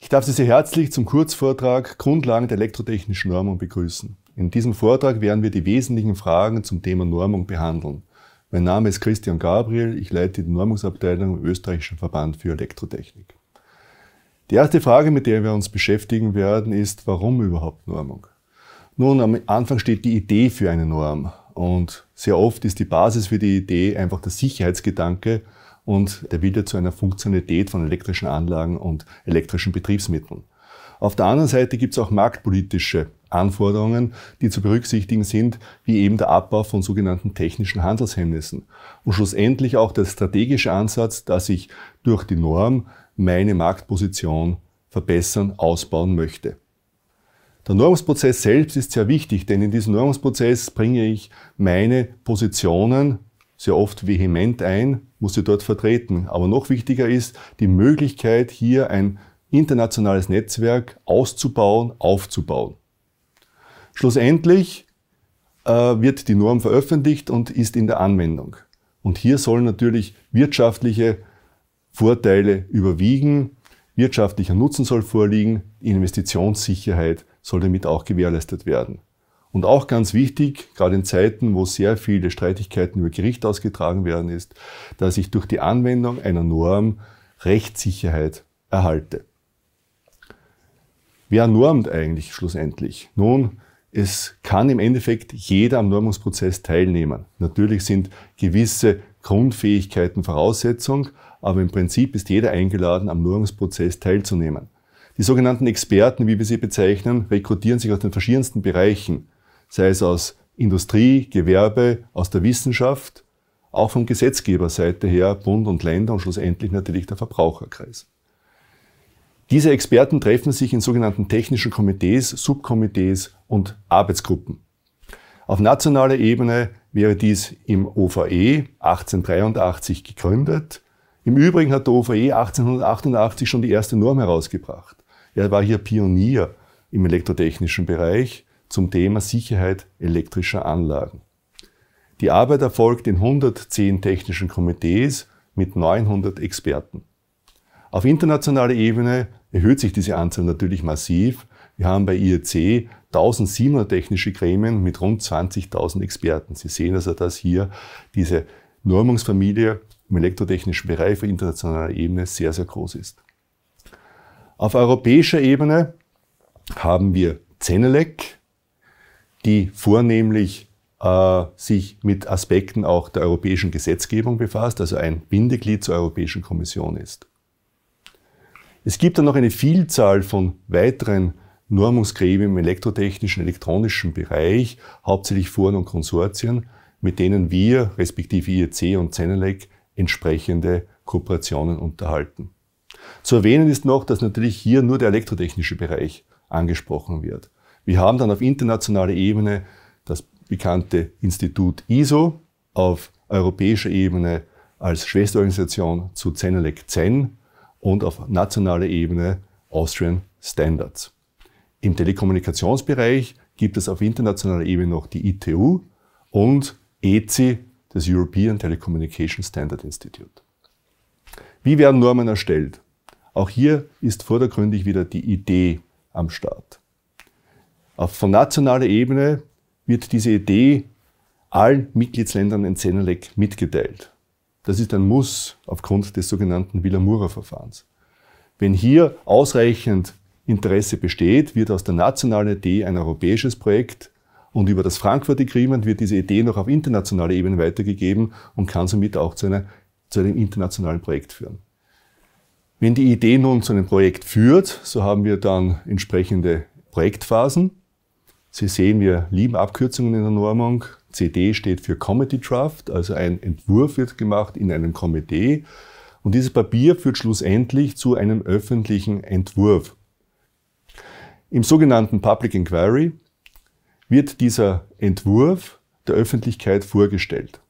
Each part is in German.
Ich darf Sie sehr herzlich zum Kurzvortrag Grundlagen der elektrotechnischen Normung begrüßen. In diesem Vortrag werden wir die wesentlichen Fragen zum Thema Normung behandeln. Mein Name ist Christian Gabriel, ich leite die Normungsabteilung im Österreichischen Verband für Elektrotechnik. Die erste Frage, mit der wir uns beschäftigen werden, ist, warum überhaupt Normung? Nun, am Anfang steht die Idee für eine Norm. Und sehr oft ist die Basis für die Idee einfach der Sicherheitsgedanke und der Wille zu einer Funktionalität von elektrischen Anlagen und elektrischen Betriebsmitteln. Auf der anderen Seite gibt es auch marktpolitische Anforderungen, die zu berücksichtigen sind, wie eben der Abbau von sogenannten technischen Handelshemmnissen. Und schlussendlich auch der strategische Ansatz, dass ich durch die Norm meine Marktposition verbessern, ausbauen möchte. Der Normungsprozess selbst ist sehr wichtig, denn in diesem Normungsprozess bringe ich meine Positionen sehr oft vehement ein, muss sie dort vertreten. Aber noch wichtiger ist die Möglichkeit, hier ein internationales Netzwerk auszubauen, aufzubauen. Schlussendlich äh, wird die Norm veröffentlicht und ist in der Anwendung. Und hier sollen natürlich wirtschaftliche Vorteile überwiegen, wirtschaftlicher Nutzen soll vorliegen, Investitionssicherheit soll damit auch gewährleistet werden. Und auch ganz wichtig, gerade in Zeiten, wo sehr viele Streitigkeiten über Gericht ausgetragen werden, ist, dass ich durch die Anwendung einer Norm Rechtssicherheit erhalte. Wer normt eigentlich schlussendlich? Nun, es kann im Endeffekt jeder am Normungsprozess teilnehmen. Natürlich sind gewisse Grundfähigkeiten Voraussetzung, aber im Prinzip ist jeder eingeladen, am Normungsprozess teilzunehmen. Die sogenannten Experten, wie wir sie bezeichnen, rekrutieren sich aus den verschiedensten Bereichen, sei es aus Industrie, Gewerbe, aus der Wissenschaft, auch von Gesetzgeberseite her, Bund und Länder und schlussendlich natürlich der Verbraucherkreis. Diese Experten treffen sich in sogenannten technischen Komitees, Subkomitees und Arbeitsgruppen. Auf nationaler Ebene wäre dies im OVE 1883 gegründet. Im Übrigen hat der OVE 1888 schon die erste Norm herausgebracht. Er war hier Pionier im elektrotechnischen Bereich zum Thema Sicherheit elektrischer Anlagen. Die Arbeit erfolgt in 110 technischen Komitees mit 900 Experten. Auf internationaler Ebene erhöht sich diese Anzahl natürlich massiv. Wir haben bei IEC 1700 technische Gremien mit rund 20.000 Experten. Sie sehen also, dass hier diese Normungsfamilie im elektrotechnischen Bereich auf internationaler Ebene sehr, sehr groß ist. Auf europäischer Ebene haben wir Zenelec, die vornehmlich äh, sich mit Aspekten auch der europäischen Gesetzgebung befasst, also ein Bindeglied zur Europäischen Kommission ist. Es gibt dann noch eine Vielzahl von weiteren Normungsgremium im elektrotechnischen, elektronischen Bereich, hauptsächlich Foren und Konsortien, mit denen wir, respektive IEC und Zenelec, entsprechende Kooperationen unterhalten. Zu erwähnen ist noch, dass natürlich hier nur der elektrotechnische Bereich angesprochen wird. Wir haben dann auf internationaler Ebene das bekannte Institut ISO, auf europäischer Ebene als Schwesterorganisation zu Zenelec-Zen und auf nationaler Ebene Austrian Standards. Im Telekommunikationsbereich gibt es auf internationaler Ebene noch die ITU und ECI, das European Telecommunication Standard Institute. Wie werden Normen erstellt? Auch hier ist vordergründig wieder die Idee am Start. Auf, von nationaler Ebene wird diese Idee allen Mitgliedsländern in Zenelec mitgeteilt. Das ist ein Muss aufgrund des sogenannten Villamura-Verfahrens. Wenn hier ausreichend Interesse besteht, wird aus der nationalen Idee ein europäisches Projekt und über das Frankfurt Agreement wird diese Idee noch auf internationaler Ebene weitergegeben und kann somit auch zu, einer, zu einem internationalen Projekt führen. Wenn die Idee nun zu einem Projekt führt, so haben wir dann entsprechende Projektphasen. Sie sehen, wir lieben Abkürzungen in der Normung. CD steht für Committee Draft, also ein Entwurf wird gemacht in einem Komitee. Und dieses Papier führt schlussendlich zu einem öffentlichen Entwurf. Im sogenannten Public Inquiry wird dieser Entwurf der Öffentlichkeit vorgestellt.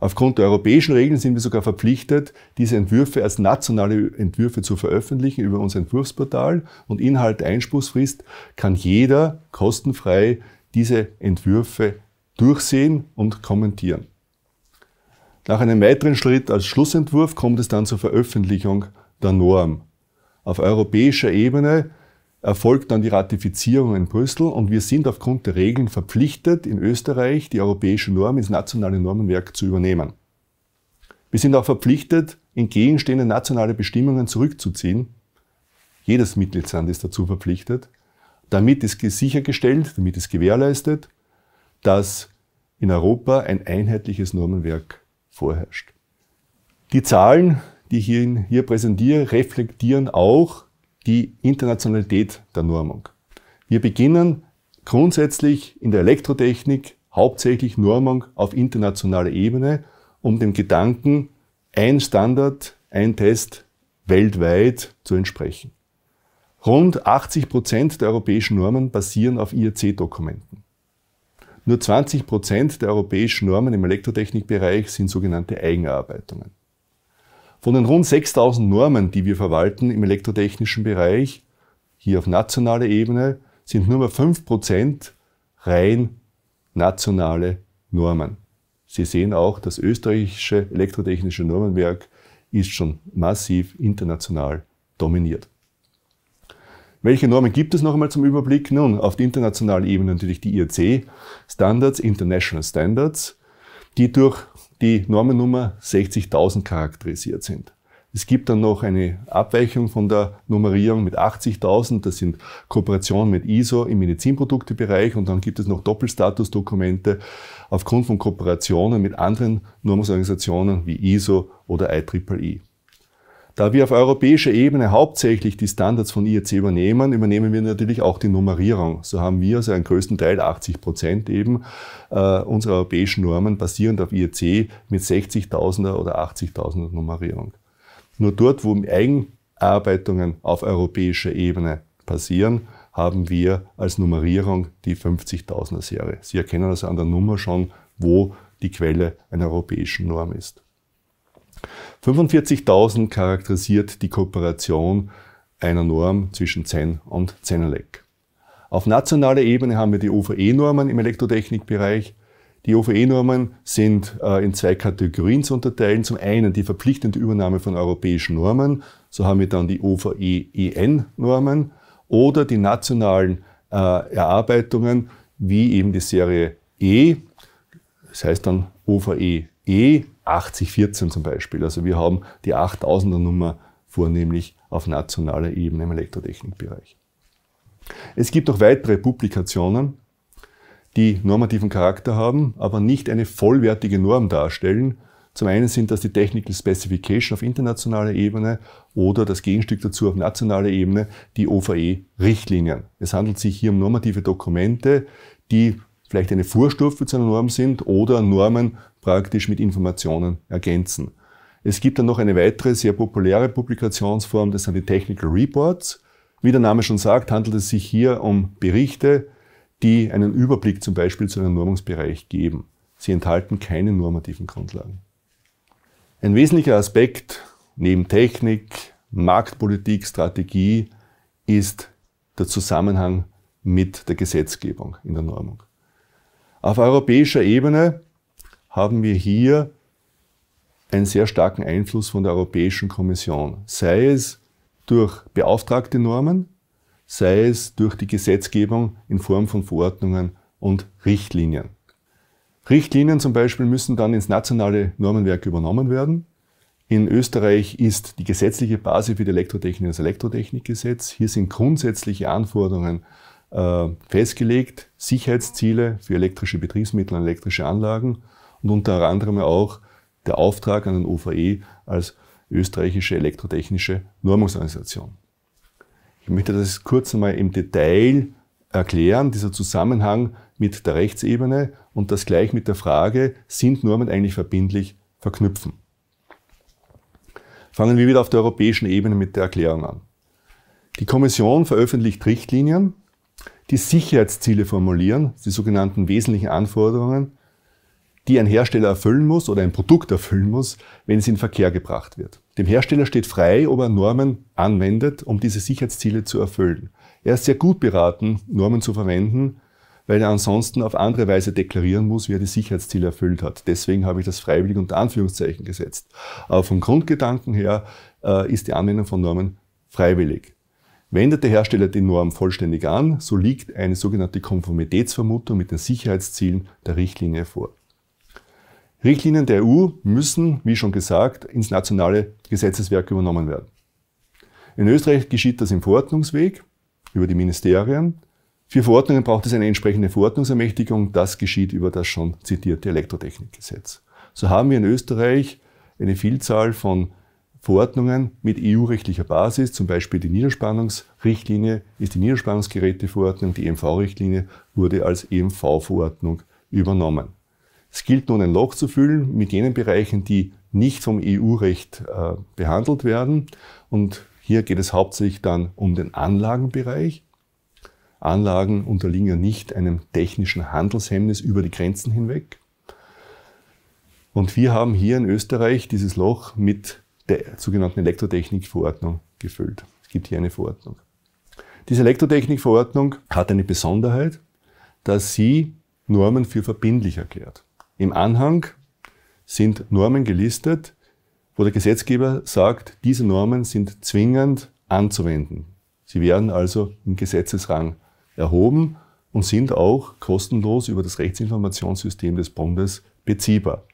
Aufgrund der europäischen Regeln sind wir sogar verpflichtet, diese Entwürfe als nationale Entwürfe zu veröffentlichen über unser Entwurfsportal und Inhalt Einspruchsfrist kann jeder kostenfrei diese Entwürfe durchsehen und kommentieren. Nach einem weiteren Schritt als Schlussentwurf kommt es dann zur Veröffentlichung der Norm. Auf europäischer Ebene erfolgt dann die Ratifizierung in Brüssel und wir sind aufgrund der Regeln verpflichtet, in Österreich die europäische Norm ins nationale Normenwerk zu übernehmen. Wir sind auch verpflichtet, entgegenstehende nationale Bestimmungen zurückzuziehen. Jedes Mitgliedsland ist dazu verpflichtet. Damit ist sichergestellt, damit ist gewährleistet, dass in Europa ein einheitliches Normenwerk vorherrscht. Die Zahlen, die ich Ihnen hier präsentiere, reflektieren auch die Internationalität der Normung. Wir beginnen grundsätzlich in der Elektrotechnik hauptsächlich Normung auf internationaler Ebene, um dem Gedanken ein Standard, ein Test weltweit zu entsprechen. Rund 80 Prozent der europäischen Normen basieren auf IRC-Dokumenten. Nur 20 Prozent der europäischen Normen im Elektrotechnikbereich sind sogenannte Eigenerarbeitungen. Von den rund 6000 Normen, die wir verwalten im elektrotechnischen Bereich, hier auf nationaler Ebene, sind nur mal 5% rein nationale Normen. Sie sehen auch, das österreichische elektrotechnische Normenwerk ist schon massiv international dominiert. Welche Normen gibt es noch einmal zum Überblick? Nun, auf der internationalen Ebene natürlich die IEC Standards, International Standards, die durch die Normennummer 60.000 charakterisiert sind. Es gibt dann noch eine Abweichung von der Nummerierung mit 80.000. Das sind Kooperationen mit ISO im Medizinproduktebereich. Und dann gibt es noch Doppelstatusdokumente aufgrund von Kooperationen mit anderen Normungsorganisationen wie ISO oder IEEE. Da wir auf europäischer Ebene hauptsächlich die Standards von IEC übernehmen, übernehmen wir natürlich auch die Nummerierung. So haben wir also einen größten Teil, 80 Prozent eben, äh, unserer europäischen Normen basierend auf IEC mit 60.000er oder 80.000er Nummerierung. Nur dort, wo Eigenarbeitungen auf europäischer Ebene passieren, haben wir als Nummerierung die 50.000er Serie. Sie erkennen also an der Nummer schon, wo die Quelle einer europäischen Norm ist. 45.000 charakterisiert die Kooperation einer Norm zwischen Zen und Zenelec. Auf nationaler Ebene haben wir die uve normen im Elektrotechnikbereich. Die uve normen sind äh, in zwei Kategorien zu unterteilen. Zum einen die verpflichtende Übernahme von europäischen Normen, so haben wir dann die uve en normen oder die nationalen äh, Erarbeitungen, wie eben die Serie E, das heißt dann uve e, e 8014 zum Beispiel. Also wir haben die 8000er Nummer vornehmlich auf nationaler Ebene im Elektrotechnikbereich. Es gibt auch weitere Publikationen, die normativen Charakter haben, aber nicht eine vollwertige Norm darstellen. Zum einen sind das die Technical Specification auf internationaler Ebene oder das Gegenstück dazu auf nationaler Ebene, die OVE-Richtlinien. Es handelt sich hier um normative Dokumente, die vielleicht eine Vorstufe zu einer Norm sind oder Normen praktisch mit Informationen ergänzen. Es gibt dann noch eine weitere sehr populäre Publikationsform, das sind die Technical Reports. Wie der Name schon sagt, handelt es sich hier um Berichte, die einen Überblick zum Beispiel zu einem Normungsbereich geben. Sie enthalten keine normativen Grundlagen. Ein wesentlicher Aspekt neben Technik, Marktpolitik, Strategie ist der Zusammenhang mit der Gesetzgebung in der Normung. Auf europäischer Ebene haben wir hier einen sehr starken Einfluss von der Europäischen Kommission, sei es durch beauftragte Normen, sei es durch die Gesetzgebung in Form von Verordnungen und Richtlinien. Richtlinien zum Beispiel müssen dann ins nationale Normenwerk übernommen werden. In Österreich ist die gesetzliche Basis für die Elektrotechnik das Elektrotechnikgesetz. Hier sind grundsätzliche Anforderungen äh, festgelegt, Sicherheitsziele für elektrische Betriebsmittel und elektrische Anlagen und unter anderem auch der Auftrag an den OVE als österreichische elektrotechnische Normungsorganisation. Ich möchte das kurz einmal im Detail erklären, dieser Zusammenhang mit der Rechtsebene und das gleich mit der Frage, sind Normen eigentlich verbindlich, verknüpfen. Fangen wir wieder auf der europäischen Ebene mit der Erklärung an. Die Kommission veröffentlicht Richtlinien, die Sicherheitsziele formulieren, die sogenannten wesentlichen Anforderungen die ein Hersteller erfüllen muss oder ein Produkt erfüllen muss, wenn es in Verkehr gebracht wird. Dem Hersteller steht frei, ob er Normen anwendet, um diese Sicherheitsziele zu erfüllen. Er ist sehr gut beraten, Normen zu verwenden, weil er ansonsten auf andere Weise deklarieren muss, wie er die Sicherheitsziele erfüllt hat. Deswegen habe ich das freiwillig unter Anführungszeichen gesetzt. Aber vom Grundgedanken her äh, ist die Anwendung von Normen freiwillig. Wendet der Hersteller die Norm vollständig an, so liegt eine sogenannte Konformitätsvermutung mit den Sicherheitszielen der Richtlinie vor. Richtlinien der EU müssen, wie schon gesagt, ins nationale Gesetzeswerk übernommen werden. In Österreich geschieht das im Verordnungsweg über die Ministerien. Für Verordnungen braucht es eine entsprechende Verordnungsermächtigung. Das geschieht über das schon zitierte Elektrotechnikgesetz. So haben wir in Österreich eine Vielzahl von Verordnungen mit EU-rechtlicher Basis, zum Beispiel die Niederspannungsrichtlinie ist die Niederspannungsgeräteverordnung, die EMV-Richtlinie wurde als EMV-Verordnung übernommen. Es gilt nun ein Loch zu füllen mit jenen Bereichen, die nicht vom EU-Recht äh, behandelt werden. Und hier geht es hauptsächlich dann um den Anlagenbereich. Anlagen unterliegen ja nicht einem technischen Handelshemmnis über die Grenzen hinweg. Und wir haben hier in Österreich dieses Loch mit der sogenannten Elektrotechnikverordnung gefüllt. Es gibt hier eine Verordnung. Diese Elektrotechnikverordnung hat eine Besonderheit, dass sie Normen für verbindlich erklärt. Im Anhang sind Normen gelistet, wo der Gesetzgeber sagt, diese Normen sind zwingend anzuwenden. Sie werden also im Gesetzesrang erhoben und sind auch kostenlos über das Rechtsinformationssystem des Bundes beziehbar.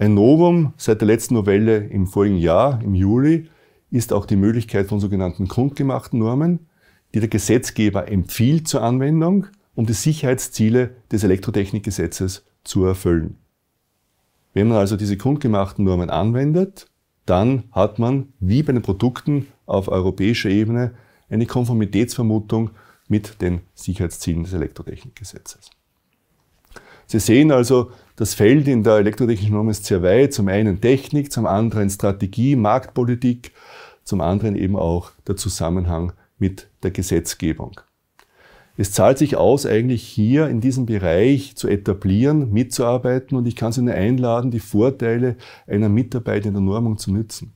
Ein Novum seit der letzten Novelle im vorigen Jahr, im Juli, ist auch die Möglichkeit von sogenannten grundgemachten Normen, die der Gesetzgeber empfiehlt zur Anwendung, um die Sicherheitsziele des Elektrotechnikgesetzes zu erfüllen. Wenn man also diese kundgemachten Normen anwendet, dann hat man, wie bei den Produkten auf europäischer Ebene, eine Konformitätsvermutung mit den Sicherheitszielen des Elektrotechnikgesetzes. Sie sehen also, das Feld in der elektrotechnischen Norm ist sehr weit. Zum einen Technik, zum anderen Strategie, Marktpolitik, zum anderen eben auch der Zusammenhang mit der Gesetzgebung es zahlt sich aus, eigentlich hier in diesem Bereich zu etablieren, mitzuarbeiten und ich kann Sie nur einladen, die Vorteile einer Mitarbeit in der Normung zu nutzen.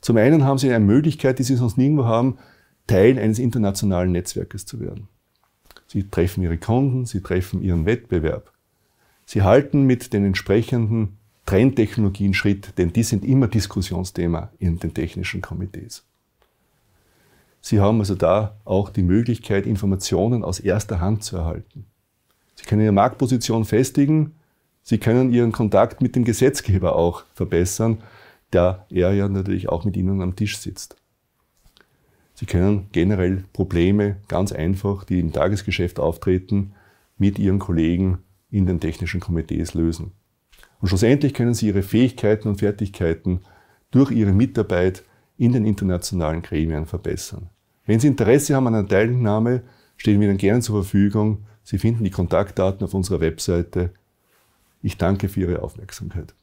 Zum einen haben Sie eine Möglichkeit, die Sie sonst nirgendwo haben, Teil eines internationalen Netzwerkes zu werden. Sie treffen Ihre Kunden, Sie treffen Ihren Wettbewerb. Sie halten mit den entsprechenden Trendtechnologien Schritt, denn die sind immer Diskussionsthema in den technischen Komitees. Sie haben also da auch die Möglichkeit, Informationen aus erster Hand zu erhalten. Sie können Ihre Marktposition festigen, Sie können Ihren Kontakt mit dem Gesetzgeber auch verbessern, da er ja natürlich auch mit Ihnen am Tisch sitzt. Sie können generell Probleme ganz einfach, die im Tagesgeschäft auftreten, mit Ihren Kollegen in den technischen Komitees lösen. Und schlussendlich können Sie Ihre Fähigkeiten und Fertigkeiten durch Ihre Mitarbeit in den internationalen Gremien verbessern. Wenn Sie Interesse haben an einer Teilnahme, stehen wir Ihnen gerne zur Verfügung. Sie finden die Kontaktdaten auf unserer Webseite. Ich danke für Ihre Aufmerksamkeit.